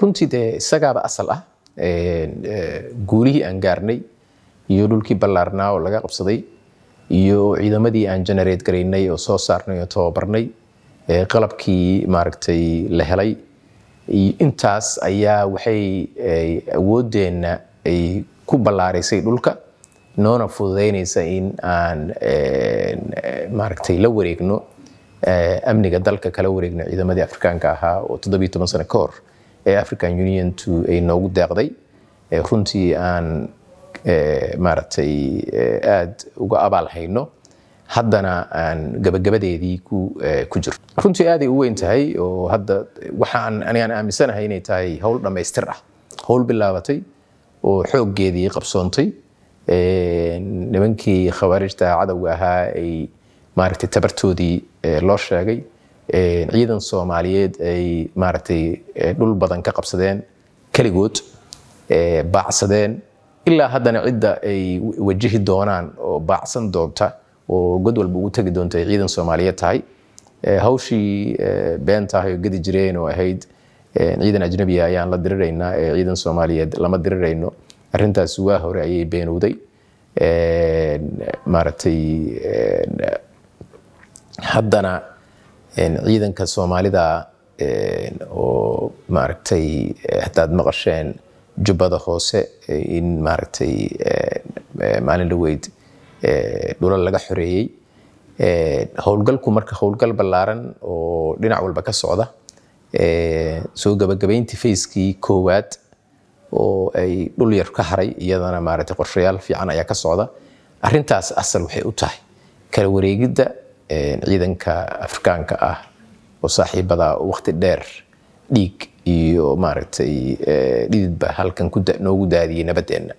runtii dee isagaaba asal ah guulihii aan gaarnay iyo dhulkii ballaarnaa oo laga qabsaday iyo ciidamadii aan generate garaynay oo soo saarnay oo tababarnay qalabkii maaragtay la helay intaas ayaa waxay awooddeenna ay ku ballaaraysay dhulka noona fududaynaysa in aan maaragtay la wareegno amniga dalka kala wareegno ciidamadii afrikaanka ahaa oo toddobiyo toban sano ka hor ee african union two ay noogu deeqday runtii aan maaragtay aad uga abaal hayno haddana aan gabagabadeedii ku jirto runtii aaday u weyn tahay oo hadda waxaan anigaan aaminsanahay inay tahay howl dhammaystir ah howl bilaabatay oo xooggeedii qabsoontay nimankii khawaariijta cadowga ahaa ay maaragtay tabartoodii loo sheegay ciidan soomaaliyeed ay maaragtay dhul badan ka qabsadeen keligood baacsadeen ilaa haddana cidda ay wajihi doonaan oo baacsan doonta oo god walba ugu tegi doonta ay ciidan soomaaliyeed tahay hawshii beenta ahay oo gedi jireen oo ahayd ciidan ajnabiga ah ayaan la diriraynaa ee ciidan soomaaliyeed lama dirirayno arintaas waa hore ayay beenowday maaragtay haddana ciidanka soomaalida oo maaragtay eh, hadaad maqasheen jubbada hoose eh, in maaragtay eh, maalin dhaweyd dhulal laga xoreeyey howlgalku marka howlgal ballaaran oo dhinac walba ka socda soo gabagabayntii fayskii koowaad oo ay dhul yar ka haray iyadana maaragtay qorshayaal fiican ayaa ka socda arintaas asal waxay u tahay kala wareegidda ciidanka afrikaanka ah oo saaxiibada waqti dheer dhiig iyo maaragtay dhididba halkan noogu daadiyey nabadeena